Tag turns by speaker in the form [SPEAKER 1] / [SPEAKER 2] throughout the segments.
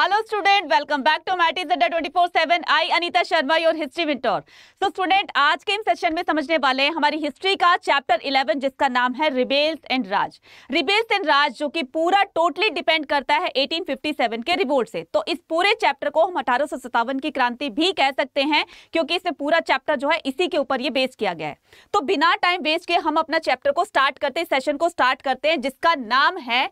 [SPEAKER 1] Hello student, welcome back to MIT twenty four seven I Anita Sharma your history विंटोर So student आज के in session में समझने वाले हैं हमारी हिस्ट्री का चैप्टर 11 जिसका नाम है रिबेल्स एंड राज रिबेल्स एंड राज जो कि पूरा टोटली डिपेंड करता है 1857 के रिवोल्ट से तो इस पूरे चैप्टर को हम अठारह की क्रांति भी कह सकते हैं क्योंकि इसमें पूरा चैप्टर जो है इसी के ऊपर ये बेस किया गया है तो बिना टाइम वेस्ट के हम अपना चैप्टर को स्टार्ट करते हैं सेशन को स्टार्ट करते हैं जिसका नाम है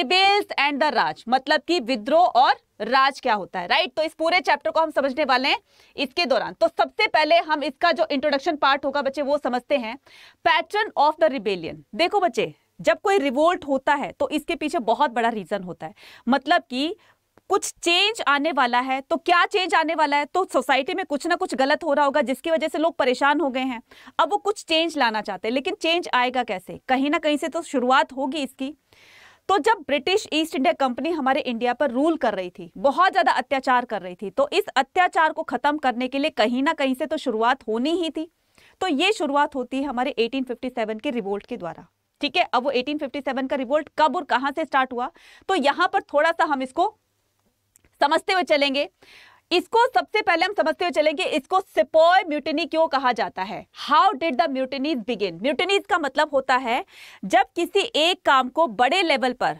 [SPEAKER 1] रिबेल्स एंड द राज मतलब की विद्रोह और राज क्या होता है राइट तो इस पूरे चैप्टर को हम समझने वाले हैं इसके दौरान तो सबसे पहले हम इसका जो इंट्रोडक्शन पार्ट होगा बच्चे वो समझते हैं पैटर्न ऑफ द रिबेलियन देखो बच्चे जब कोई रिवोल्ट होता है तो इसके पीछे बहुत बड़ा रीजन होता है मतलब कि कुछ चेंज आने वाला है तो क्या चेंज आने वाला है तो सोसाइटी में कुछ ना कुछ गलत हो रहा होगा जिसकी वजह से लोग परेशान हो गए हैं अब वो कुछ चेंज लाना चाहते हैं लेकिन चेंज आएगा कैसे कहीं ना कहीं से तो शुरुआत होगी इसकी तो जब ब्रिटिश ईस्ट इंडिया कंपनी हमारे इंडिया पर रूल कर रही थी बहुत ज्यादा अत्याचार कर रही थी तो इस अत्याचार को खत्म करने के लिए कहीं ना कहीं से तो शुरुआत होनी ही थी तो ये शुरुआत होती है हमारे 1857 के रिवोल्ट के द्वारा ठीक है अब वो 1857 का रिवोल्ट कब और कहां से स्टार्ट हुआ तो यहां पर थोड़ा सा हम इसको समझते हुए चलेंगे इसको सबसे पहले हम समझते हुए चलेंगे इसको सिपोय म्यूटनी क्यों कहा जाता है how did the mutinies begin mutinies का मतलब होता है जब किसी एक काम को बड़े लेवल पर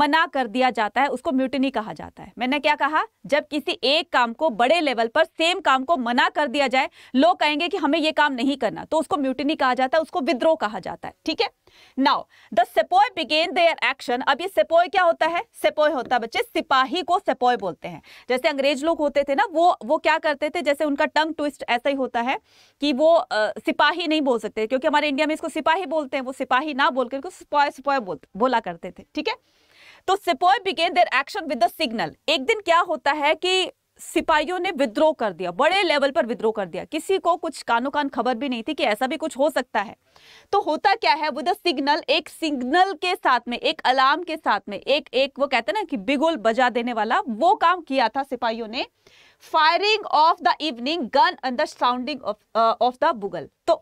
[SPEAKER 1] मना कर दिया जाता है उसको म्यूटनी कहा जाता है मैंने क्या कहा जब किसी एक काम को बड़े लेवल पर सेम काम को मना कर दिया जाए लोग कहेंगे कि हमें ये काम नहीं करना तो उसको म्यूटनी कहा जाता है उसको विद्रोह कहा जाता है ठीक है now the sepoy began their action अब ये सेपोय क्या होता है सेपोय होता है बच्चे सिपाही को सेपोय बोलते हैं जैसे अंग्रेज लोग होते थे ना वो वो क्या करते थे जैसे उनका टंग ट्विस्ट ऐसा ही होता है कि वो आ, सिपाही नहीं बोल सकते क्योंकि हमारे इंडिया में इसको सिपाही बोलते हैं वो सिपाही ना बोलकर उसको सिपोय सिपोय बोला करते थे ठीक है तो sepoy began their action with the signal एक दिन क्या होता है कि सिपाहियों ने विद्रोह कर दिया बड़े लेवल पर विद्रोह कर दिया किसी को कुछ कानो कान खबर भी नहीं थी कि ऐसा भी कुछ हो सकता है तो होता क्या है विद सिग्नल एक सिग्नल के साथ में एक अलार्म के साथ में एक एक वो कहते हैं ना कि बिगुल बजा देने वाला वो काम किया था सिपाहियों ने firing of the evening gun and the sounding of the bugle तो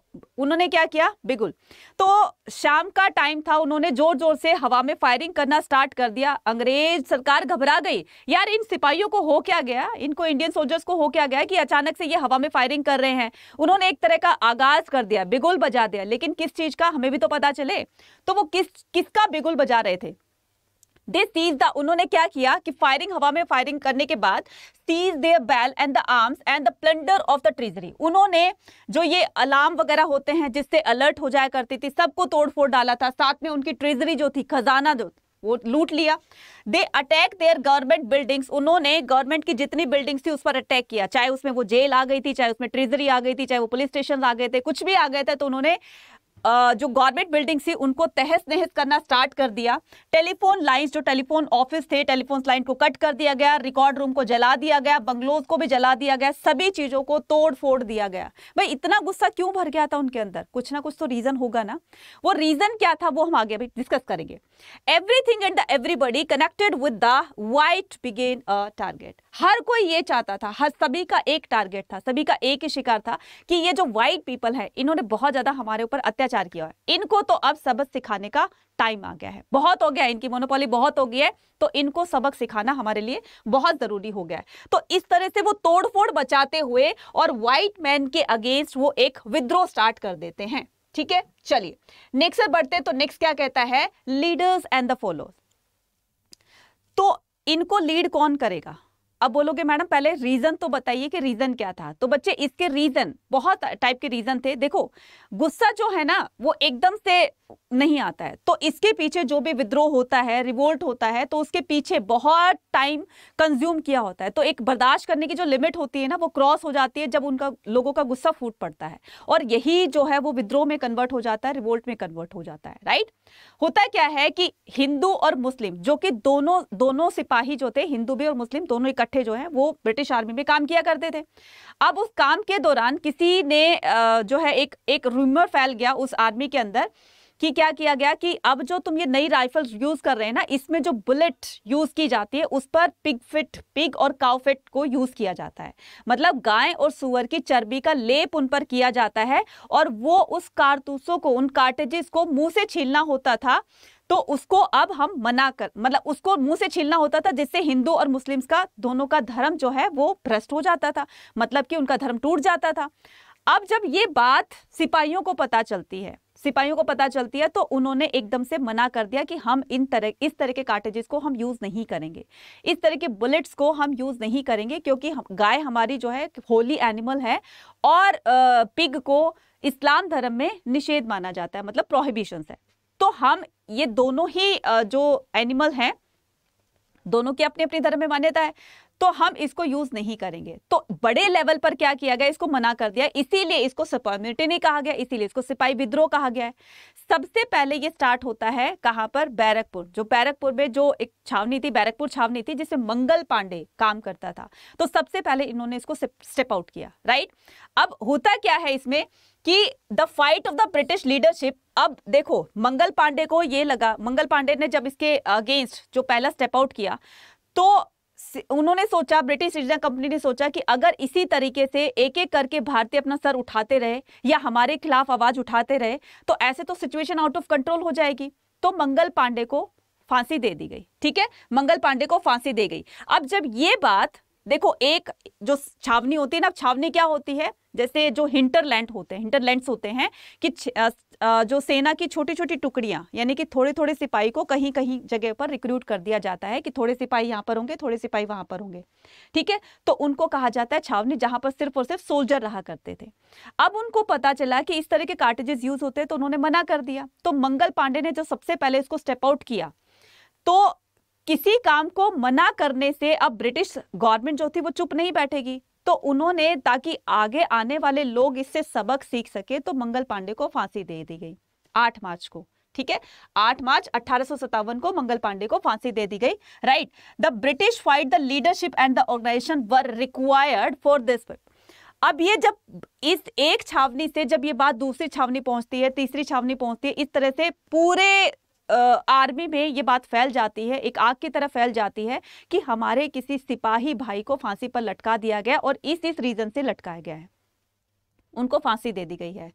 [SPEAKER 1] उन्होंने क्या किया बिगुल तो शाम का टाइम था उन्होंने जोर जोर से हवा में फायरिंग करना स्टार्ट कर दिया अंग्रेज सरकार घबरा गई यार इन सिपाहियों को हो क्या गया इनको इंडियन सोल्जर्स को हो क्या गया कि अचानक से ये हवा में फायरिंग कर रहे हैं उन्होंने एक तरह का आगाज कर दिया बिगुल बजा दिया लेकिन किस चीज का हमें भी तो पता चले तो वो किस किसका बिगुल बजा रहे थे दे सीज द उन्होंने क्या किया कि फायरिंग हवा में फायरिंग करने के बाद seize their bell and the arms and the plunder of the treasury उन्होंने जो ये अलार्म वगैरह होते हैं जिससे अलर्ट हो जाया करती थी सबको तोड़ फोड़ डाला था साथ में उनकी ट्रेजरी जो थी खजाना जो वो लूट लिया they attack their government buildings उन्होंने गवर्नमेंट की जितनी बिल्डिंग्स थी उस पर अटैक किया चाहे उसमें वो जेल आ गई थी चाहे उसमें ट्रेजरी आ गई थी चाहे वो पुलिस स्टेशन आ गए थे कुछ भी आ गए थे तो उन्होंने जो गवर्नमेंट बिल्डिंग्स थी उनको तहस नहस करना स्टार्ट कर दिया टेलीफोन लाइंस जो टेलीफोन ऑफिस थे टेलीफोन लाइन को कट कर दिया गया रिकॉर्ड रूम को जला दिया गया बंगलोज को भी जला दिया गया सभी चीज़ों को तोड़ फोड़ दिया गया भाई इतना गुस्सा क्यों भर गया था उनके अंदर कुछ ना कुछ तो रीज़न होगा ना वो रीज़न क्या था वो हम आगे भी डिस्कस करेंगे everything and the everybody connected with the white began a target हर कोई ये चाहता था हर सभी का एक टारगेट था सभी का एक ही शिकार था कि ये जो वाइट पीपल है इन्होंने बहुत ज़्यादा हमारे ऊपर अत्याचार भ्रष्टाचार किया है इनको तो अब सबक सिखाने का टाइम आ गया है बहुत हो गया इनकी मोनोपोली बहुत हो गई है तो इनको सबक सिखाना हमारे लिए बहुत ज़रूरी हो गया है तो इस तरह से वो तोड़फोड़ बचाते हुए और व्हाइट मैन के अगेंस्ट वो एक विद्रोह स्टार्ट कर देते हैं ठीक है चलिए नेक्स्ट बढ़ते तो नेक्स्ट क्या कहता है लीडर्स एंड द फॉलोअर्स तो इनको लीड कौन करेगा अब बोलोगे मैडम पहले रीजन तो बताइए कि रीजन क्या था तो बच्चे इसके रीजन बहुत टाइप के रीजन थे देखो गुस्सा जो है ना वो एकदम से नहीं आता है तो इसके पीछे जो भी विद्रोह होता है रिवोल्ट होता है तो उसके पीछे बहुत टाइम कंज्यूम किया होता है तो एक बर्दाश्त करने की जो लिमिट होती है ना वो क्रॉस हो जाती है जब उनका लोगों का गुस्सा फूट पड़ता है और यही जो है वो विद्रोह में कन्वर्ट हो जाता है रिवोल्ट में कन्वर्ट हो जाता है राइट होता क्या है कि हिंदू और मुस्लिम जो कि दोनों दोनों सिपाही जो थे हिंदू भी और मुस्लिम दोनों इकट्ठे मराठे जो हैं वो ब्रिटिश आर्मी में काम किया करते थे अब उस काम के दौरान किसी ने जो है एक एक रूमर फैल गया उस आर्मी के अंदर कि क्या किया गया कि अब जो तुम ये नई राइफल्स यूज कर रहे हैं ना इसमें जो बुलेट यूज की जाती है उस पर पिग फिट पिग और काउ फिट को यूज किया जाता है मतलब गाय और सुअर की चर्बी का लेप उन पर किया जाता है और वो उस कारतूसों को उन कार्टेजेस को मुंह से छीलना होता था तो उसको अब हम मना कर मतलब उसको मुंह से छीलना होता था जिससे हिंदू और मुस्लिम्स का दोनों का धर्म जो है वो भ्रष्ट हो जाता था मतलब कि उनका धर्म टूट जाता था अब जब ये बात सिपाहियों को पता चलती है सिपाहियों को पता चलती है तो उन्होंने एकदम से मना कर दिया कि हम इन तरह इस तरह के कार्टेजेस को हम यूज़ नहीं करेंगे इस तरह के बुलेट्स को हम यूज़ नहीं करेंगे क्योंकि हम, गाय हमारी जो है होली एनिमल है और पिग को इस्लाम धर्म में निषेध माना जाता है मतलब प्रोहिबिशंस है तो हम ये दोनों ही जो एनिमल हैं दोनों की अपने अपने धर्म में मान्यता है तो हम इसको यूज नहीं करेंगे तो बड़े लेवल पर क्या किया गया इसको मना कर दिया इसीलिए इसको सपामिलिटी नहीं कहा गया इसीलिए इसको सिपाही विद्रोह कहा गया है सबसे पहले ये स्टार्ट होता है कहाँ पर बैरकपुर जो बैरकपुर में जो एक छावनी थी बैरकपुर छावनी थी जिसमें मंगल पांडे काम करता था तो सबसे पहले इन्होंने इसको स्टेप आउट किया राइट अब होता क्या है इसमें कि the fight of the British leadership अब देखो मंगल पांडे को ये लगा मंगल पांडे ने जब इसके अगेंस्ट जो पहला स्टेप आउट किया तो उन्होंने सोचा ब्रिटिश इंडिया कंपनी ने सोचा कि अगर इसी तरीके से एक एक करके भारतीय अपना सर उठाते रहे या हमारे खिलाफ आवाज उठाते रहे तो ऐसे तो सिचुएशन आउट ऑफ कंट्रोल हो जाएगी तो मंगल पांडे को फांसी दे दी गई ठीक है मंगल पांडे को फांसी दे गई अब जब ये बात देखो एक जो छावनी होती है ना छावनी क्या होती है जैसे जो हिंटरलैंड होते हैं हिंटरलैंड्स होते हैं कि जो सेना की छोटी छोटी टुकड़ियां यानी कि थोड़े थोड़े सिपाही को कहीं कहीं जगह पर रिक्रूट कर दिया जाता है कि थोड़े सिपाही यहाँ पर होंगे थोड़े सिपाही वहां पर होंगे ठीक है तो उनको कहा जाता है छावनी जहां पर सिर्फ और सिर्फ सोल्जर रहा करते थे अब उनको पता चला कि इस तरह के कार्टेजेस यूज होते हैं तो उन्होंने मना कर दिया तो मंगल पांडे ने जो सबसे पहले इसको स्टेप आउट किया तो किसी काम को मना करने से अब ब्रिटिश गवर्नमेंट जो थी वो चुप नहीं बैठेगी तो उन्होंने ताकि आगे आने वाले लोग इससे सबक सीख सके तो मंगल पांडे को फांसी दे दी गई आठ मार्च को ठीक है आठ मार्च अठारह को मंगल पांडे को फांसी दे दी गई right the British fight the leadership and the organisation were required for this अब ये जब इस एक छावनी से जब ये बात दूसरी छावनी पहुंचती है तीसरी छावनी पहुंचती है इस तरह से पूरे आर्मी में ये बात फैल जाती है एक आग की तरह फैल जाती है कि हमारे किसी सिपाही भाई को फांसी पर लटका दिया गया और इस इस रीज़न से लटकाया गया है उनको फांसी दे दी गई है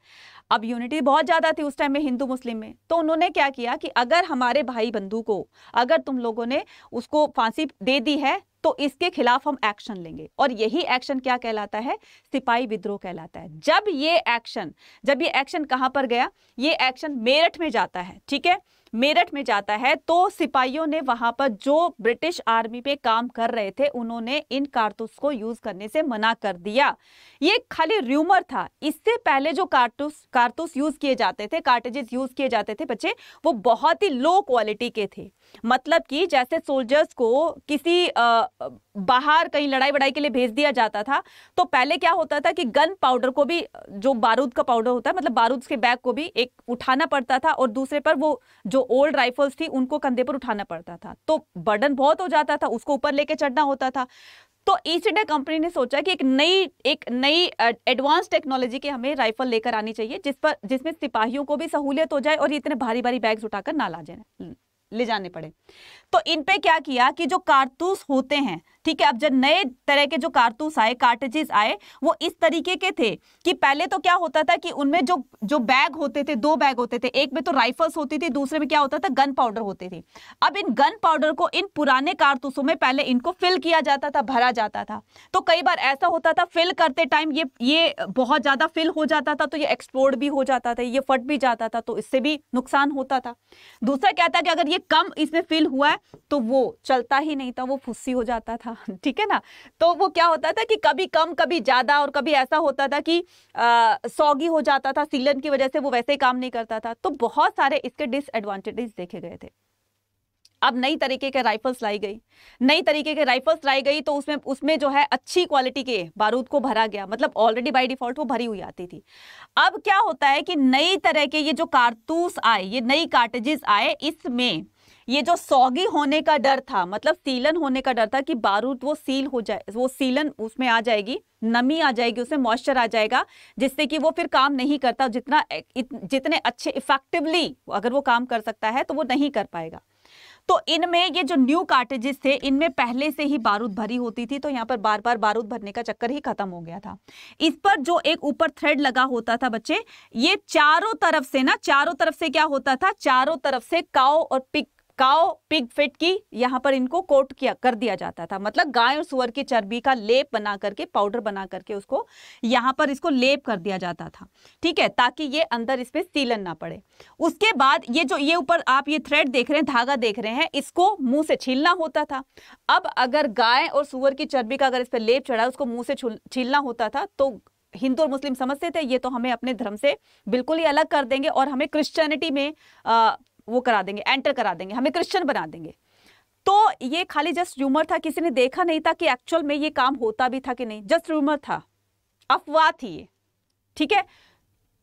[SPEAKER 1] अब यूनिटी बहुत ज़्यादा थी उस टाइम में हिंदू मुस्लिम में तो उन्होंने क्या किया कि अगर हमारे भाई बंधु को अगर तुम लोगों ने उसको फांसी दे दी है तो इसके खिलाफ हम एक्शन लेंगे और यही एक्शन क्या कहलाता है सिपाही विद्रोह कहलाता है जब ये एक्शन जब ये एक्शन कहां पर गया ये एक्शन मेरठ में जाता है ठीक है मेरठ में जाता है तो सिपाहियों ने वहां पर जो ब्रिटिश आर्मी पे काम कर रहे थे उन्होंने इन कारतूस को यूज करने से मना कर दिया ये खाली र्यूमर था इससे पहले जो कारतूस कारतूस यूज किए जाते थे कार्टेजेस यूज किए जाते थे बच्चे वो बहुत ही लो क्वालिटी के थे मतलब कि जैसे सोल्जर्स को किसी बाहर कहीं लड़ाई वड़ाई के लिए भेज दिया जाता था तो पहले क्या होता था कि गन पाउडर को भी जो बारूद का पाउडर होता है मतलब बारूद के बैग को भी एक उठाना पड़ता था और दूसरे पर वो जो ओल्ड राइफल्स थी उनको कंधे पर उठाना पड़ता था तो बर्डन बहुत हो जाता था उसको ऊपर लेके चढ़ना होता था तो ईस्ट इंडिया कंपनी ने सोचा कि एक नई एक नई एडवांस टेक्नोलॉजी के हमें राइफल लेकर आनी चाहिए जिस पर जिसमें सिपाहियों को भी सहूलियत हो जाए और ये इतने भारी भारी बैग्स उठाकर ना ला जाए ले जाने पड़े तो इन पे क्या किया कि जो कारतूस होते हैं ठीक है अब जब नए तरह के जो कारतूस आए कार्टेजेस आए वो इस तरीके के थे कि पहले तो क्या होता था कि उनमें जो जो बैग होते थे दो बैग होते थे एक में तो राइफल्स होती थी दूसरे में क्या होता था गन पाउडर होती थी अब इन गन पाउडर को इन पुराने कारतूसों में पहले इनको फिल किया जाता था भरा जाता था तो कई बार ऐसा होता था फिल करते टाइम ये ये बहुत ज़्यादा फिल हो जाता था तो ये एक्सप्लोर्ड भी हो जाता था ये फट भी जाता था तो इससे भी नुकसान होता था दूसरा क्या था कि अगर ये कम इसमें फिल हुआ है तो वो चलता ही नहीं था वो फुस्सी हो जाता था ठीक है ना तो वो क्या होता था कि कभी कम कभी ज़्यादा और कभी ऐसा होता था कि सौगी हो जाता था सीलन की वजह से वो वैसे काम नहीं करता था तो बहुत सारे इसके डिसएडवांटेजेस देखे गए थे अब नई तरीके के राइफल्स लाई गई नई तरीके के राइफल्स लाई गई तो उसमें उसमें जो है अच्छी क्वालिटी के बारूद को भरा गया मतलब ऑलरेडी बाय डिफॉल्ट वो भरी हुई आती थी अब क्या होता है कि नई तरह के ये जो कारतूस आए ये नई कार्टेजेस आए इसमें ये जो सौगी होने का डर था मतलब सीलन होने का डर था कि बारूद वो सील हो जाए वो सीलन उसमें आ जाएगी नमी आ जाएगी उसमें मॉइस्चर आ जाएगा जिससे कि वो फिर काम नहीं करता जितना जितने अच्छे इफेक्टिवली अगर वो काम कर सकता है तो वो नहीं कर पाएगा तो इनमें ये जो न्यू कार्टेजेस थे इनमें पहले से ही बारूद भरी होती थी तो यहाँ पर बार बार बारूद भरने का चक्कर ही खत्म हो गया था इस पर जो एक ऊपर थ्रेड लगा होता था बच्चे ये चारों तरफ से ना चारों तरफ से क्या होता था चारों तरफ से काओ और पिक काओ पिग फिट की यहाँ पर इनको कोट किया कर दिया जाता था मतलब गाय और सुअर की चर्बी का लेप बना करके पाउडर बना करके उसको यहाँ पर इसको लेप कर दिया जाता था ठीक है ताकि ये अंदर इस पर सीलन ना पड़े उसके बाद ये जो ये ऊपर आप ये थ्रेड देख रहे हैं धागा देख रहे हैं इसको मुंह से छीलना होता था अब अगर गाय और सुअर की चर्बी का अगर इस पर लेप चढ़ा उसको मुंह से छीलना होता था तो हिंदू और मुस्लिम समझते थे ये तो हमें अपने धर्म से बिल्कुल ही अलग कर देंगे और हमें क्रिश्चियनिटी में वो करा देंगे एंटर करा देंगे हमें क्रिश्चियन बना देंगे तो ये खाली जस्ट रूमर था किसी ने देखा नहीं था कि एक्चुअल में ये काम होता भी था कि नहीं जस्ट रूमर था अफवाह थी ये ठीक है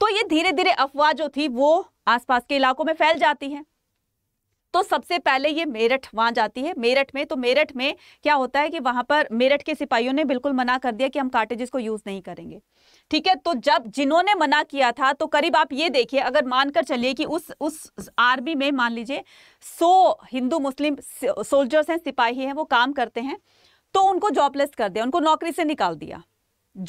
[SPEAKER 1] तो ये धीरे धीरे अफवाह जो थी वो आसपास के इलाकों में फैल जाती है तो सबसे पहले ये मेरठ वहां जाती है मेरठ में तो मेरठ में क्या होता है कि वहां पर मेरठ के सिपाहियों ने बिल्कुल मना कर दिया कि हम कार्टेजेस को यूज नहीं करेंगे ठीक है तो जब जिन्होंने मना किया था तो करीब आप ये देखिए अगर मानकर चलिए कि उस उस आर्मी में मान लीजिए सो हिंदू मुस्लिम सोल्जर्स हैं सिपाही हैं वो काम करते हैं तो उनको जॉबलेस कर दिया उनको नौकरी से निकाल दिया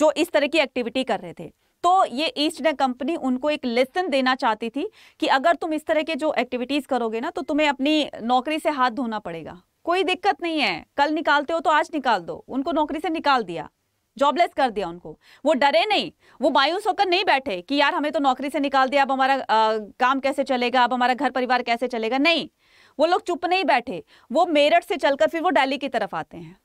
[SPEAKER 1] जो इस तरह की एक्टिविटी कर रहे थे तो ये ईस्ट इंडिया कंपनी उनको एक लेसन देना चाहती थी कि अगर तुम इस तरह के जो एक्टिविटीज़ करोगे ना तो तुम्हें अपनी नौकरी से हाथ धोना पड़ेगा कोई दिक्कत नहीं है कल निकालते हो तो आज निकाल दो उनको नौकरी से निकाल दिया जॉबलेस कर दिया उनको वो डरे नहीं वो मायूस होकर नहीं बैठे कि यार हमें तो नौकरी से निकाल दिया अब हमारा आ, काम कैसे चलेगा अब हमारा घर परिवार कैसे चलेगा नहीं वो लोग चुप नहीं बैठे वो मेरठ से चलकर फिर वो डेली की तरफ आते हैं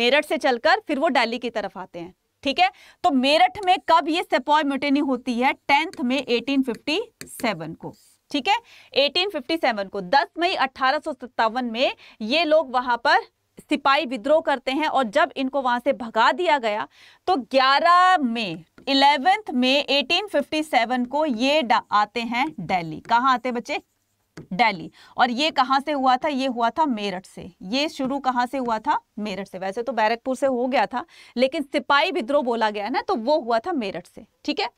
[SPEAKER 1] मेरठ से चलकर फिर वो डेली की तरफ आते हैं ठीक है तो मेरठ में कब ये सेपॉय म्यूटेनी होती है टेंथ में एटीन को ठीक है 1857 को 10 मई अठारह में ये लोग वहां पर सिपाही विद्रोह करते हैं और जब इनको वहां से भगा दिया गया तो 11 में इलेवेंथ में 1857 को ये आते हैं दिल्ली कहाँ आते बच्चे दिल्ली और ये कहां से हुआ था ये हुआ था मेरठ से ये शुरू कहां से हुआ था मेरठ से वैसे तो बैरकपुर से हो गया था लेकिन सिपाही विद्रोह बोला गया ना तो वो हुआ था मेरठ से ठीक है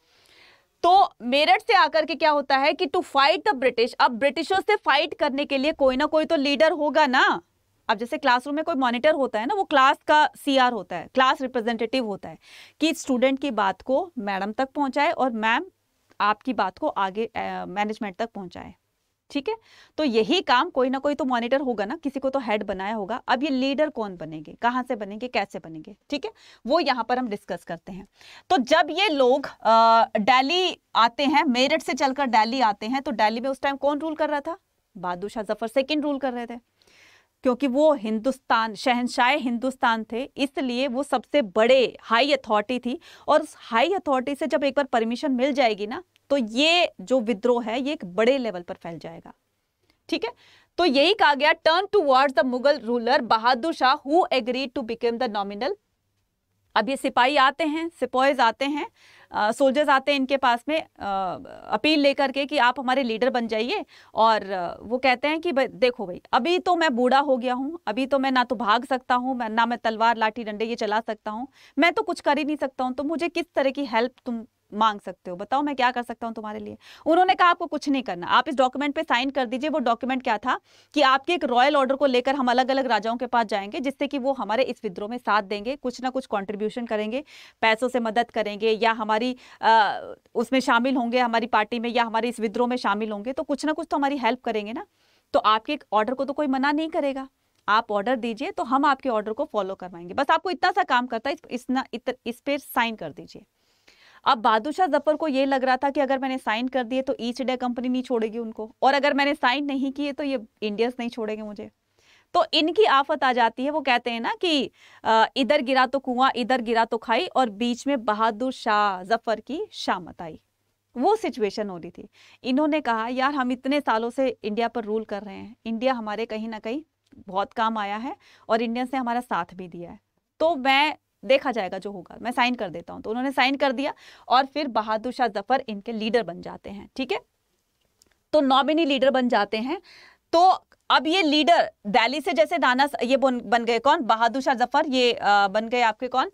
[SPEAKER 1] तो मेरठ से आकर के क्या होता है कि टू फाइट द ब्रिटिश अब ब्रिटिशों से फाइट करने के लिए कोई ना कोई तो लीडर होगा ना अब जैसे क्लासरूम में कोई मॉनिटर होता है ना वो क्लास का सीआर होता है क्लास रिप्रेजेंटेटिव होता है कि स्टूडेंट की बात को मैडम तक पहुंचाए और मैम आपकी बात को आगे मैनेजमेंट तक पहुंचाए ठीक है तो यही काम कोई ना कोई तो मॉनिटर होगा ना किसी को तो हेड बनाया होगा अब ये लीडर कौन बनेंगे कहां से बनेंगे कैसे बनेंगे ठीक है वो यहां पर हम डिस्कस करते हैं तो जब ये लोग दिल्ली आते हैं मेरठ से चलकर दिल्ली आते हैं तो दिल्ली में उस टाइम कौन रूल कर रहा था बहादुर शाह जफर सेकंड रूल कर रहे थे क्योंकि वो हिंदुस्तान शहनशाह हिंदुस्तान थे इसलिए वो सबसे बड़े हाई अथॉरिटी थी और उस हाई अथॉरिटी से जब एक बार परमिशन मिल जाएगी ना तो ये जो विद्रोह है ये एक बड़े लेवल पर फैल जाएगा ठीक है तो यही कहा गया turn to the Mughal ruler Bahadur Shah who agree to became the nominal अब ये सिपाही आते हैं सिपाहीज आते हैं सोल्जर्स आते हैं इनके पास में अपील लेकर के कि आप हमारे लीडर बन जाइए और वो कहते हैं कि देखो भाई अभी तो मैं बूढ़ा हो गया हूँ अभी तो मैं ना तो भाग सकता हूँ ना मैं तलवार लाठी डंडे ये चला सकता हूँ मैं तो कुछ कर ही नहीं सकता हूँ तो मुझे किस तरह की हेल्प तुम मांग सकते हो बताओ मैं क्या कर सकता हूँ तुम्हारे लिए उन्होंने कहा आपको कुछ नहीं करना आप इस डॉक्यूमेंट पे साइन कर दीजिए वो डॉक्यूमेंट क्या था कि आपके एक रॉयल ऑर्डर को लेकर हम अलग अलग राजाओं के पास जाएंगे जिससे कि वो हमारे इस विद्रोह में साथ देंगे कुछ ना कुछ कॉन्ट्रीब्यूशन करेंगे पैसों से मदद करेंगे या हमारी आ, उसमें शामिल होंगे हमारी पार्टी में या हमारे इस विद्रोह में शामिल होंगे तो कुछ ना कुछ तो हमारी हेल्प करेंगे ना तो आपके ऑर्डर को तो कोई मना नहीं करेगा आप ऑर्डर दीजिए तो हम आपके ऑर्डर को फॉलो करवाएंगे बस आपको इतना सा काम करता है इस, इस, इस पर साइन कर दीजिए अब बादशाह जफर को ये लग रहा था कि अगर मैंने साइन कर दिए तो ईच डे कंपनी नहीं छोड़ेगी उनको और अगर मैंने साइन नहीं किए तो ये इंडियंस नहीं छोड़ेंगे मुझे तो इनकी आफत आ जाती है वो कहते हैं ना कि इधर गिरा तो कुआं इधर गिरा तो खाई और बीच में बहादुर शाह जफर की शामत आई वो सिचुएशन हो रही थी इन्होंने कहा यार हम इतने सालों से इंडिया पर रूल कर रहे हैं इंडिया हमारे कहीं ना कहीं बहुत काम आया है और इंडियंस ने हमारा साथ भी दिया है तो मैं देखा जाएगा जो होगा मैं साइन कर देता हूं तो उन्होंने साइन कर दिया और फिर बहादुर शाह जफर इनके लीडर बन जाते हैं ठीक है तो नॉमिनी लीडर बन जाते हैं तो अब ये लीडर दिल्ली से जैसे दाना ये बन गए कौन बहादुर शाह जफर ये आ, बन गए आपके कौन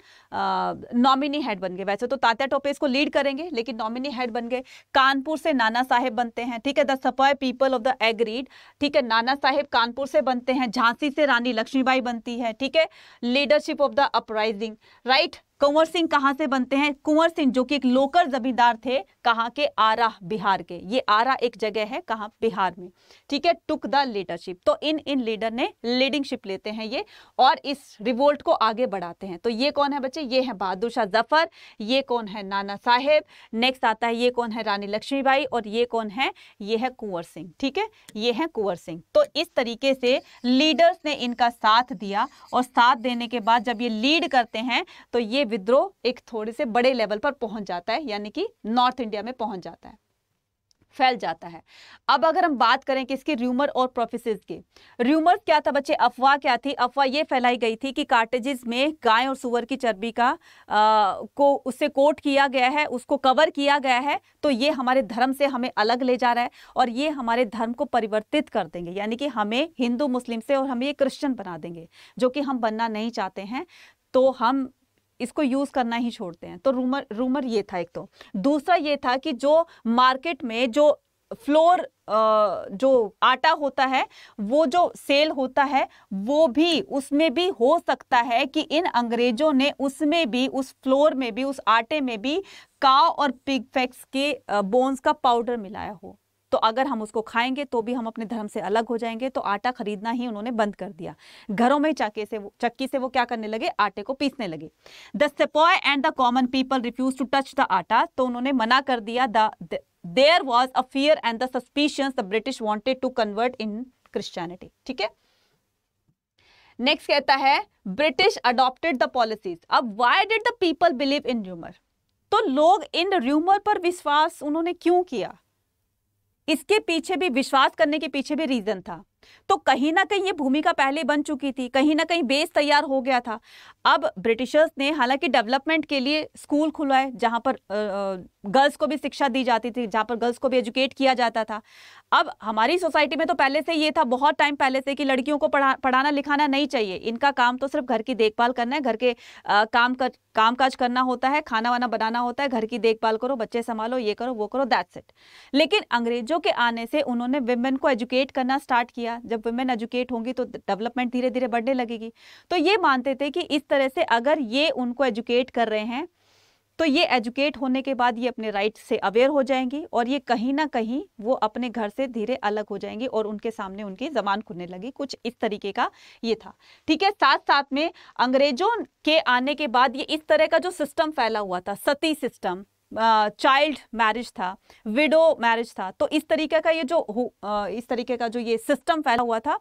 [SPEAKER 1] नॉमिनी हेड बन गए वैसे तो तात्या टोपे इसको लीड करेंगे लेकिन नॉमिनी हेड बन गए कानपुर से नाना साहेब बनते हैं ठीक है द सफाई पीपल ऑफ द एग्रीड ठीक है नाना साहेब कानपुर से बनते हैं झांसी से रानी लक्ष्मीबाई बनती है ठीक है leadership of the uprising right Kunwar Singh कहाँ से बनते हैं कुंवर सिंह जो कि एक लोकल जमींदार थे कहाँ के आरा बिहार के ये आरा एक जगह है कहाँ बिहार में ठीक है टुक द लीडरशिप तो इन इन लीडर ने लीडिंगशिप लेते हैं ये और इस रिवोल्ट को आगे बढ़ाते हैं तो ये कौन है बच्चे ये है बहादुर शाह जफर ये कौन है नाना साहेब नेक्स्ट आता है ये कौन है रानी लक्ष्मीबाई और ये कौन है ये है कुंवर सिंह ठीक है ये है कुंवर सिंह तो इस तरीके से लीडर्स ने इनका साथ दिया और साथ देने के बाद जब ये लीड करते हैं तो ये विद्रोह एक थोड़े से बड़े लेवल पर पहुंच जाता है यानी कि नॉर्थ इंडिया में पहुंच जाता है फैल जाता है अब अगर हम बात करें कि इसकी र्यूमर और प्रोफेसिस के र्यूमर क्या था बच्चे अफवाह क्या थी अफवाह ये फैलाई गई थी कि कार्टेजेस में गाय और सुअर की चर्बी का आ, को उससे कोट किया गया है उसको कवर किया गया है तो ये हमारे धर्म से हमें अलग ले जा रहा है और ये हमारे धर्म को परिवर्तित कर देंगे यानी कि हमें हिंदू मुस्लिम से और हमें ये क्रिश्चियन बना देंगे जो कि हम बनना नहीं चाहते हैं तो हम इसको यूज़ करना ही छोड़ते हैं तो रूमर रूमर ये था एक तो दूसरा ये था कि जो मार्केट में जो फ्लोर जो आटा होता है वो जो सेल होता है वो भी उसमें भी हो सकता है कि इन अंग्रेजों ने उसमें भी उस फ्लोर में भी उस आटे में भी काव और पिग फैक्स के बोन्स का पाउडर मिलाया हो तो अगर हम उसको खाएंगे तो भी हम अपने धर्म से अलग हो जाएंगे तो आटा खरीदना ही उन्होंने बंद कर दिया घरों में चाके से वो चक्की से वो क्या करने लगे आटे को पीसने लगे the sepoy and the common people refuse to touch the atta तो उन्होंने मना कर दिया the there was a fear and the suspicions the British wanted to convert in Christianity ठीक है नेक्स्ट कहता है ब्रिटिश अडॉप्टेड द पॉलिसीज अब why did the people believe in rumour तो लोग इन र्यूमर पर विश्वास उन्होंने क्यों किया इसके पीछे भी विश्वास करने के पीछे भी रीजन था तो कहीं ना कहीं ये भूमिका पहले बन चुकी थी कहीं ना कहीं बेस तैयार हो गया था अब ब्रिटिशर्स ने हालांकि डेवलपमेंट के लिए स्कूल खुलवाए जहां पर गर्ल्स को भी शिक्षा दी जाती थी जहाँ पर गर्ल्स को भी एजुकेट किया जाता था अब हमारी सोसाइटी में तो पहले से ये था बहुत टाइम पहले से कि लड़कियों को पढ़ा पढ़ाना लिखाना नहीं चाहिए इनका काम तो सिर्फ घर की देखभाल करना है घर के आ, काम कर काम काज करना होता है खाना वाना बनाना होता है घर की देखभाल करो बच्चे संभालो ये करो वो करो दैट्स इट लेकिन अंग्रेजों के आने से उन्होंने वेमेन को एजुकेट करना स्टार्ट किया जब वेमेन एजुकेट होंगी तो डेवलपमेंट धीरे धीरे बढ़ने लगेगी तो ये मानते थे कि इस तरह से अगर ये उनको एजुकेट कर रहे हैं तो ये एजुकेट होने के बाद ये अपने राइट से अवेयर हो जाएंगी और ये कहीं ना कहीं वो अपने घर से धीरे अलग हो जाएंगी और उनके सामने उनकी जबान खुलने लगी कुछ इस तरीके का ये था ठीक है साथ साथ में अंग्रेजों के आने के बाद ये इस तरह का जो सिस्टम फैला हुआ था सती सिस्टम चाइल्ड मैरिज था विडो मैरिज था तो इस तरीके का ये जो इस तरीके का जो ये सिस्टम फैला हुआ था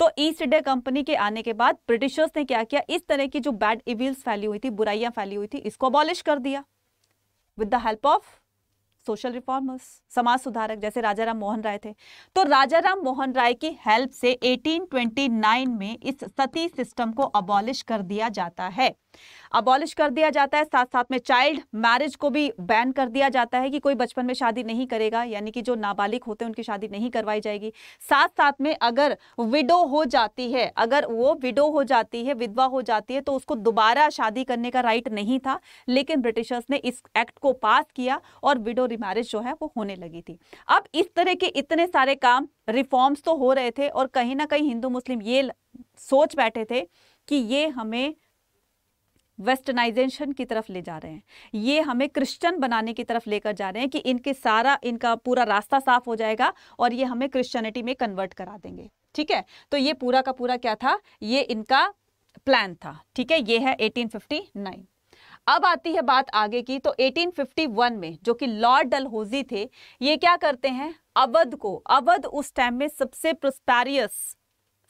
[SPEAKER 1] तो ईस्ट इंडिया कंपनी के आने के बाद ब्रिटिशर्स ने क्या किया इस तरह की जो बैड इविल्स फैली हुई थी बुराइयां फैली हुई थी इसको अबॉलिश कर दिया with the help of social reformers समाज सुधारक जैसे राजा राम मोहन राय थे तो राजा राम मोहन राय की हेल्प से 1829 में इस सती सिस्टम को अबॉलिश कर दिया जाता है अबॉलिश कर दिया जाता है साथ साथ में चाइल्ड मैरिज को भी बैन कर दिया जाता है कि कोई बचपन में शादी नहीं करेगा यानी कि जो नाबालिग होते हैं उनकी शादी नहीं करवाई जाएगी साथ साथ में अगर विडो हो जाती है अगर वो विडो हो जाती है विधवा हो जाती है तो उसको दोबारा शादी करने का राइट नहीं था लेकिन ब्रिटिशर्स ने इस एक्ट को पास किया और विडो मैरिज जो है वो होने लगी थी अब इस तरह के इतने सारे काम रिफॉर्म्स तो हो रहे थे और कहीं ना कहीं हिंदू मुस्लिम ये सोच बैठे थे कि ये हमें वेस्टर्नाइजेशन की तरफ ले जा रहे हैं ये हमें क्रिश्चियन बनाने की तरफ लेकर जा रहे हैं कि इनके सारा इनका पूरा रास्ता साफ हो जाएगा और ये हमें क्रिश्चियनिटी में कन्वर्ट करा देंगे ठीक है तो ये पूरा का पूरा क्या था ये इनका प्लान था ठीक है ये है 1859 अब आती है बात आगे की तो 1851 में जो कि लॉर्ड डलहोजी थे ये क्या करते हैं अवध को अवध उस टाइम में सबसे प्रोस्पैरियस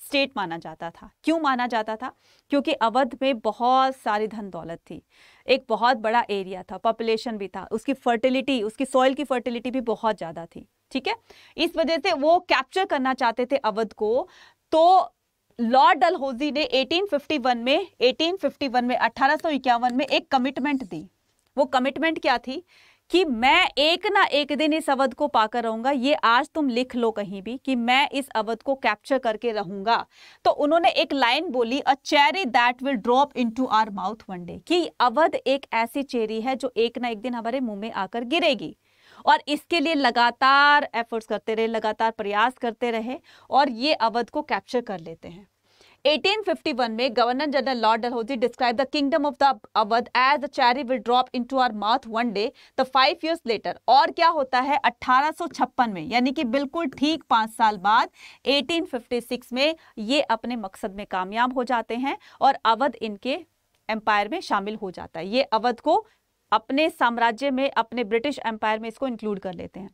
[SPEAKER 1] स्टेट माना जाता था क्यों माना जाता था क्योंकि अवध में बहुत सारी धन दौलत थी एक बहुत बड़ा एरिया था पॉपुलेशन भी था उसकी फर्टिलिटी उसकी सॉइल की फर्टिलिटी भी बहुत ज़्यादा थी ठीक है इस वजह से वो कैप्चर करना चाहते थे अवध को तो लॉर्ड डलहोजी ने 1851 में 1851 में अठारह में एक कमिटमेंट दी वो कमिटमेंट क्या थी कि मैं एक ना एक दिन इस अवध को पाकर रहूंगा ये आज तुम लिख लो कहीं भी कि मैं इस अवध को कैप्चर करके रहूंगा तो उन्होंने एक लाइन बोली a cherry that will drop into our mouth one day कि अवध एक ऐसी चेरी है जो एक ना एक दिन हमारे मुंह में आकर गिरेगी और इसके लिए लगातार एफर्ट्स करते रहे लगातार प्रयास करते रहे और ये अवध को कैप्चर कर लेते हैं 1851 में governor general Lord Dalhousie describe the kingdom of the Awadh as the cherry will drop into our mouth one day the five years later और क्या होता है 1856 में यानी कि बिल्कुल ठीक पाँच साल बाद 1856 में ये अपने मकसद में कामयाब हो जाते हैं और अवध इनके एम्पायर में शामिल हो जाता है ये अवध को अपने साम्राज्य में अपने ब्रिटिश एम्पायर में इसको इंक्लूड कर लेते हैं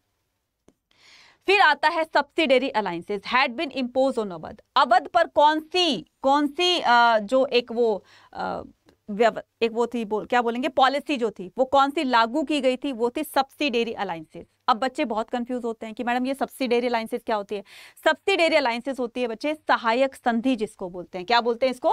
[SPEAKER 1] फिर आता है subsidiary alliances had been impose on Awadh Awadh पर कौन सी कौन सी जो एक वो एक वो थी बोल क्या बोलेंगे पॉलिसी जो थी वो कौन सी लागू की गई थी वो थी सब्सिडेरी अलाइंसेज अब बच्चे बहुत कंफ्यूज होते हैं कि मैडम ये सब्सिडेरी अलाइंसेज क्या होती है सब्सिडेरी अलाइंसेज होती है बच्चे सहायक संधि जिसको बोलते हैं क्या बोलते हैं इसको